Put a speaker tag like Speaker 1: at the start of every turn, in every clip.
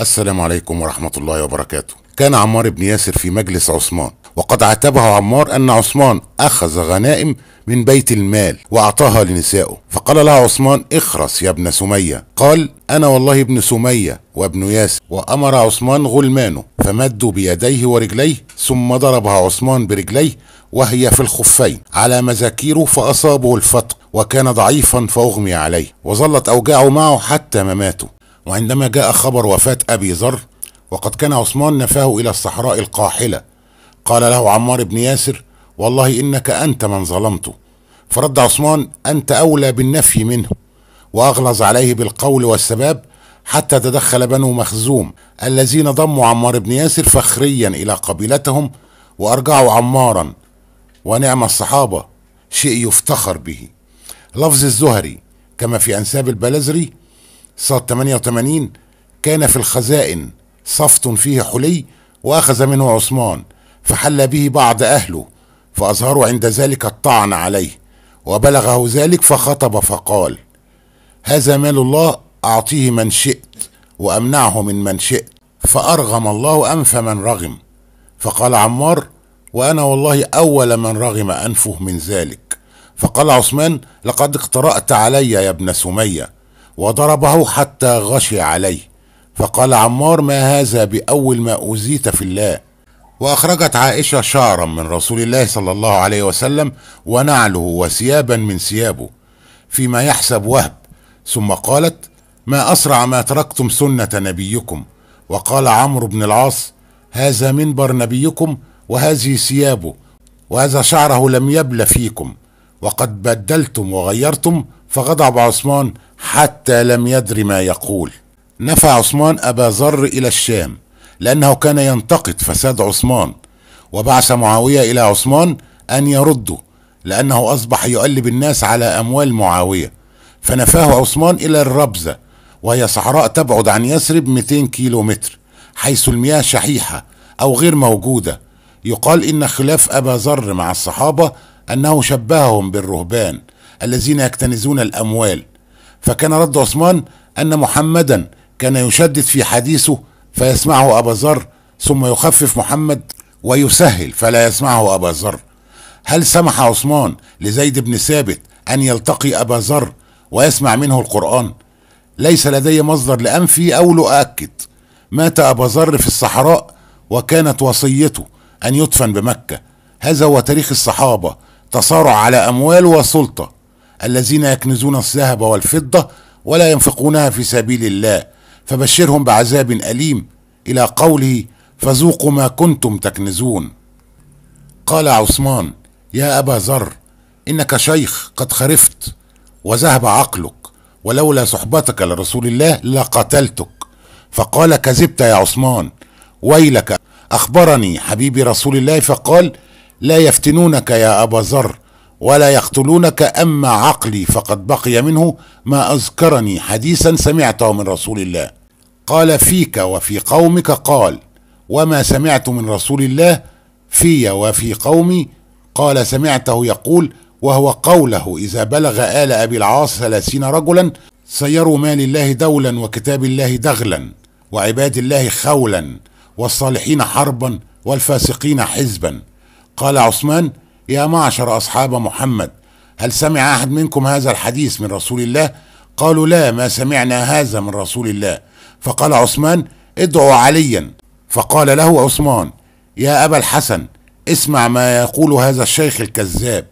Speaker 1: السلام عليكم ورحمة الله وبركاته كان عمار بن ياسر في مجلس عثمان وقد عاتبه عمار أن عثمان أخذ غنائم من بيت المال وأعطاها لنسائه فقال لها عثمان اخرس يا ابن سمية قال أنا والله ابن سمية وابن ياسر وأمر عثمان غلمانه فمدوا بيديه ورجليه ثم ضربها عثمان برجليه وهي في الخفين على مذاكيره فأصابه الفتق وكان ضعيفا فأغمي عليه وظلت أوجاعه معه حتى مماته وعندما جاء خبر وفاة أبي ذر وقد كان عثمان نفاه إلى الصحراء القاحلة قال له عمار بن ياسر والله إنك أنت من ظلمته فرد عثمان أنت أولى بالنفي منه وأغلظ عليه بالقول والسباب حتى تدخل بنو مخزوم الذين ضموا عمار بن ياسر فخريا إلى قبيلتهم وأرجعوا عمارا ونعم الصحابة شيء يفتخر به لفظ الزهري كما في أنساب البلزري صاد 88 كان في الخزائن صفت فيه حلي وأخذ منه عثمان فحل به بعض أهله فأظهروا عند ذلك الطعن عليه وبلغه ذلك فخطب فقال هذا مال الله أعطيه من شئت وأمنعه من من شئت فأرغم الله أنف من رغم فقال عمار وأنا والله أول من رغم أنفه من ذلك فقال عثمان لقد اقترأت علي يا ابن سمية وضربه حتى غشي عليه فقال عمار ما هذا بأول ما أوزيت في الله وأخرجت عائشة شعرا من رسول الله صلى الله عليه وسلم ونعله وثيابا من ثيابه فيما يحسب وهب ثم قالت ما أسرع ما تركتم سنة نبيكم وقال عمرو بن العاص هذا منبر نبيكم وهذه ثيابه وهذا شعره لم يبل فيكم وقد بدلتم وغيرتم فغضب عثمان حتى لم يدر ما يقول نفى عثمان أبا ذر إلى الشام لأنه كان ينتقد فساد عثمان وبعث معاوية إلى عثمان أن يرده لأنه أصبح يؤلب الناس على أموال معاوية فنفاه عثمان إلى الربزة وهي صحراء تبعد عن يثرب 200 كيلو متر حيث المياه شحيحة أو غير موجودة يقال إن خلاف أبا ذر مع الصحابة أنه شبههم بالرهبان الذين يكتنزون الأموال فكان رد عثمان أن محمدا كان يشدد في حديثه فيسمعه أبا ذر ثم يخفف محمد ويسهل فلا يسمعه أبا ذر هل سمح عثمان لزيد بن ثابت أن يلتقي أبا ذر ويسمع منه القرآن ليس لدي مصدر لأنفي أو لأؤكد مات أبا ذر في الصحراء وكانت وصيته أن يدفن بمكة هذا هو تاريخ الصحابة تصارع على أموال وسلطة الذين يكنزون الذهب والفضة ولا ينفقونها في سبيل الله فبشرهم بعذاب أليم إلى قوله فذوقوا ما كنتم تكنزون قال عثمان يا أبا ذر إنك شيخ قد خرفت وذهب عقلك ولولا صحبتك لرسول الله لقتلتك فقال كذبت يا عثمان ويلك أخبرني حبيبي رسول الله فقال لا يفتنونك يا أبا ذر ولا يقتلونك اما عقلي فقد بقي منه ما اذكرني حديثا سمعته من رسول الله قال فيك وفي قومك قال وما سمعت من رسول الله في وفي قومي قال سمعته يقول وهو قوله اذا بلغ ال ابي العاص ثلاثين رجلا سيروا مال الله دولا وكتاب الله دغلا وعباد الله خولا والصالحين حربا والفاسقين حزبا قال عثمان يا معشر أصحاب محمد هل سمع أحد منكم هذا الحديث من رسول الله قالوا لا ما سمعنا هذا من رسول الله فقال عثمان ادعو عليا فقال له عثمان يا أبا الحسن اسمع ما يقول هذا الشيخ الكذاب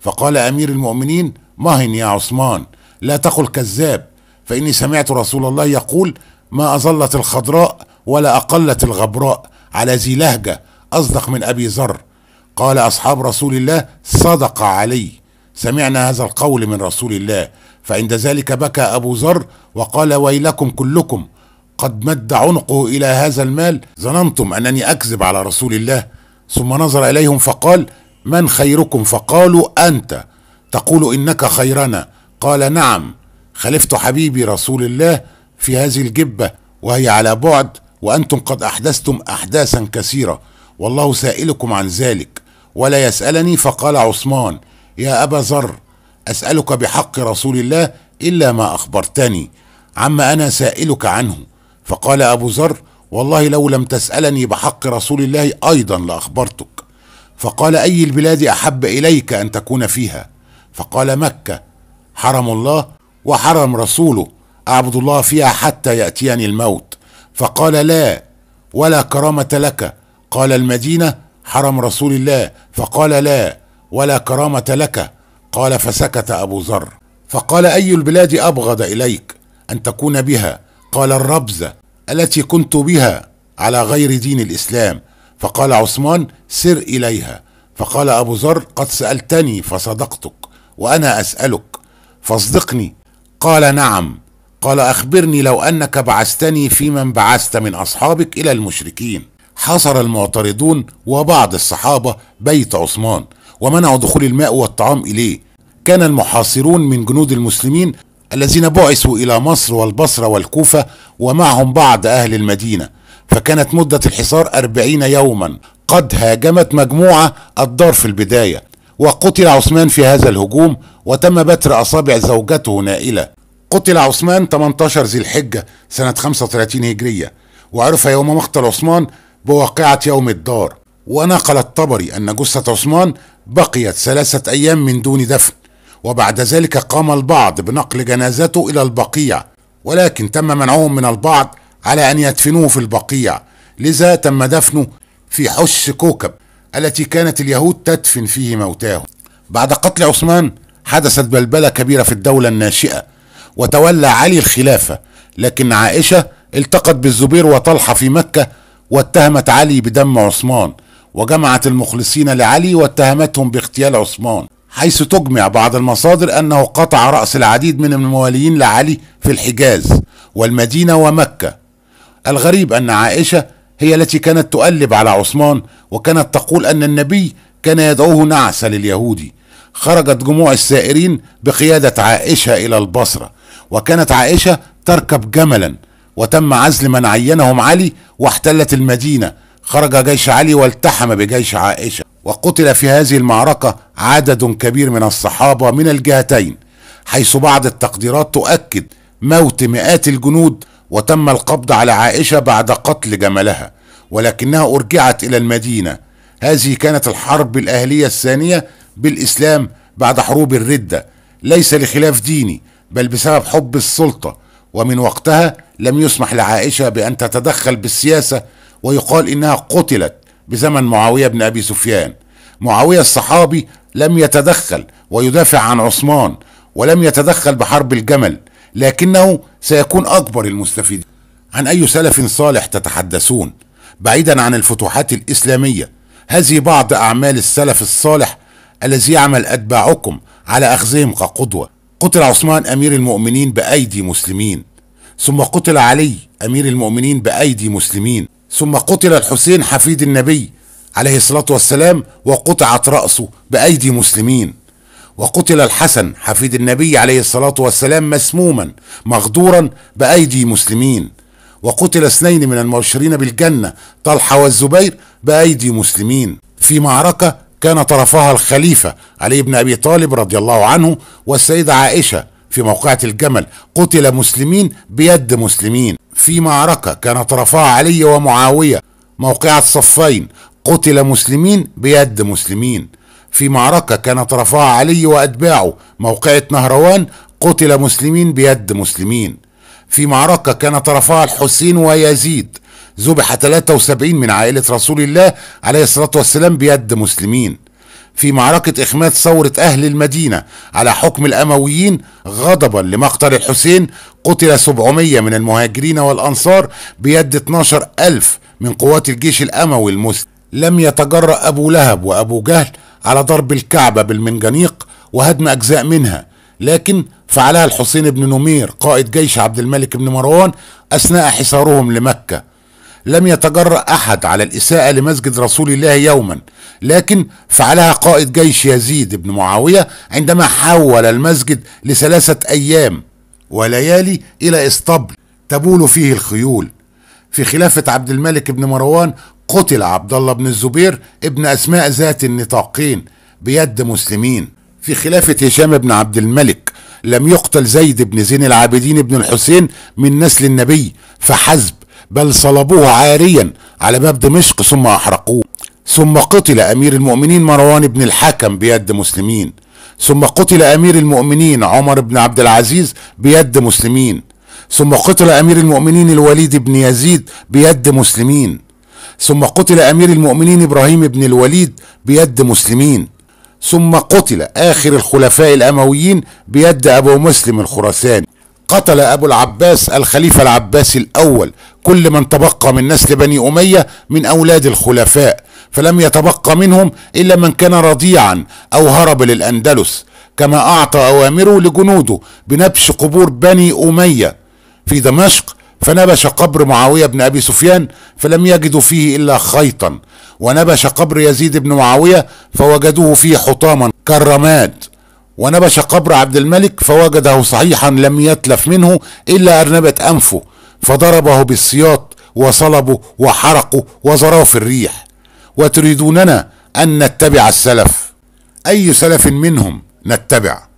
Speaker 1: فقال أمير المؤمنين مهن يا عثمان لا تقل كذاب فإني سمعت رسول الله يقول ما أظلت الخضراء ولا أقلت الغبراء على ذي لهجة أصدق من أبي ذر قال أصحاب رسول الله صدق علي سمعنا هذا القول من رسول الله فعند ذلك بكى أبو ذر وقال ويلكم كلكم قد مد عنقه إلى هذا المال ظننتم أنني أكذب على رسول الله ثم نظر إليهم فقال من خيركم فقالوا أنت تقول إنك خيرنا قال نعم خلفت حبيبي رسول الله في هذه الجبة وهي على بعد وأنتم قد أحدثتم أحداثا كثيرة والله سائلكم عن ذلك ولا يسألني فقال عثمان يا أبا ذر أسألك بحق رسول الله إلا ما أخبرتني عما أنا سائلك عنه فقال أبو ذر والله لو لم تسألني بحق رسول الله أيضا لأخبرتك فقال أي البلاد أحب إليك أن تكون فيها فقال مكة حرم الله وحرم رسوله أعبد الله فيها حتى يأتيني الموت فقال لا ولا كرامة لك قال المدينة حرم رسول الله فقال لا ولا كرامه لك قال فسكت ابو ذر فقال اي البلاد ابغض اليك ان تكون بها قال الربزه التي كنت بها على غير دين الاسلام فقال عثمان سر اليها فقال ابو ذر قد سالتني فصدقتك وانا اسالك فاصدقني قال نعم قال اخبرني لو انك بعثتني في من بعثت من اصحابك الى المشركين حاصر المعترضون وبعض الصحابة بيت عثمان ومنعوا دخول الماء والطعام إليه كان المحاصرون من جنود المسلمين الذين بعثوا إلى مصر والبصرة والكوفة ومعهم بعض أهل المدينة فكانت مدة الحصار أربعين يوما قد هاجمت مجموعة الدار في البداية وقتل عثمان في هذا الهجوم وتم بتر أصابع زوجته نائلة قتل عثمان 18 ذي الحجة سنة 35 هجرية وعرف يوم مقتل عثمان بواقعة يوم الدار ونقل الطبري أن جثة عثمان بقيت ثلاثة أيام من دون دفن وبعد ذلك قام البعض بنقل جنازته إلى البقيع ولكن تم منعهم من البعض على أن يدفنوه في البقيع لذا تم دفنه في حش كوكب التي كانت اليهود تدفن فيه موتاهم بعد قتل عثمان حدثت بلبلة كبيرة في الدولة الناشئة وتولى علي الخلافة لكن عائشة التقت بالزبير وطلحة في مكة واتهمت علي بدم عثمان وجمعت المخلصين لعلي واتهمتهم باغتيال عثمان حيث تجمع بعض المصادر أنه قطع رأس العديد من المواليين لعلي في الحجاز والمدينة ومكة الغريب أن عائشة هي التي كانت تؤلب على عثمان وكانت تقول أن النبي كان يدعوه نعس لليهودي خرجت جموع السائرين بقيادة عائشة إلى البصرة وكانت عائشة تركب جملا وتم عزل من عينهم علي واحتلت المدينة خرج جيش علي والتحم بجيش عائشة وقتل في هذه المعركة عدد كبير من الصحابة من الجهتين حيث بعض التقديرات تؤكد موت مئات الجنود وتم القبض على عائشة بعد قتل جملها ولكنها أرجعت إلى المدينة هذه كانت الحرب الأهلية الثانية بالإسلام بعد حروب الردة ليس لخلاف ديني بل بسبب حب السلطة ومن وقتها لم يسمح لعائشة بأن تتدخل بالسياسة ويقال إنها قتلت بزمن معاوية بن أبي سفيان معاوية الصحابي لم يتدخل ويدافع عن عثمان ولم يتدخل بحرب الجمل لكنه سيكون أكبر المستفيدين عن أي سلف صالح تتحدثون بعيدا عن الفتوحات الإسلامية هذه بعض أعمال السلف الصالح الذي يعمل أتباعكم على أخذهم كقدوة قتل عثمان أمير المؤمنين بأيدي مسلمين ثم قتل علي أمير المؤمنين بأيدي مسلمين ثم قتل الحسين حفيد النبي عليه الصلاة والسلام وقطعت رأسه بأيدي مسلمين وقتل الحسن حفيد النبي عليه الصلاة والسلام مسموما مغدورا بأيدي مسلمين وقتل اثنين من المبشرين بالجنة طلحة والزبير بأيدي مسلمين في معركة كان طرفها الخليفة علي بن أبي طالب رضي الله عنه والسيدة عائشة في موقعة الجمل قتل مسلمين بيد مسلمين في معركة كان طرفها علي ومعاوية موقعة صفين قتل مسلمين بيد مسلمين في معركة كان طرفها علي وأتباعه موقعة نهروان قتل مسلمين بيد مسلمين في معركة كان طرفها الحسين ويزيد ذبح 73 من عائلة رسول الله عليه الصلاة والسلام بيد مسلمين في معركة إخماد ثورة أهل المدينة على حكم الأمويين غضبا لمقتل الحسين قتل 700 من المهاجرين والأنصار بيد 12 ألف من قوات الجيش الأموي المسلم لم يتجرأ أبو لهب وأبو جهل على ضرب الكعبة بالمنجنيق وهدم أجزاء منها لكن فعلها الحسين بن نمير قائد جيش عبد الملك بن مروان أثناء حصارهم لمكة لم يتجرأ أحد على الإساءة لمسجد رسول الله يوما لكن فعلها قائد جيش يزيد بن معاوية عندما حول المسجد لثلاثة أيام وليالي إلى إسطبل تبول فيه الخيول في خلافة عبد الملك بن مروان قتل عبد الله بن الزبير ابن أسماء ذات النطاقين بيد مسلمين في خلافة هشام بن عبد الملك لم يقتل زيد بن زين العابدين بن الحسين من نسل النبي فحسب بل صلبوه عاريا على باب دمشق ثم أحرقوه ثم قتل أمير المؤمنين مروان بن الحكم بيد مسلمين ثم قتل أمير المؤمنين عمر بن عبد العزيز بيد مسلمين ثم قتل أمير المؤمنين الوليد بن يزيد بيد مسلمين ثم قتل أمير المؤمنين إبراهيم بن الوليد بيد مسلمين ثم قتل آخر الخلفاء الأمويين بيد أبو مسلم الخراساني قتل أبو العباس الخليفة العباسي الأول كل من تبقى من نسل بني أمية من أولاد الخلفاء فلم يتبقى منهم إلا من كان رضيعا أو هرب للأندلس كما أعطى أوامره لجنوده بنبش قبور بني أمية في دمشق فنبش قبر معاوية بن أبي سفيان فلم يجدوا فيه إلا خيطا ونبش قبر يزيد بن معاوية فوجدوه فيه حطاما كالرماد ونبش قبر عبد الملك فوجده صحيحا لم يتلف منه إلا أرنبة أنفه فضربه بالسياط وصلبه وحرقه وزراه في الريح وتريدوننا أن نتبع السلف أي سلف منهم نتبع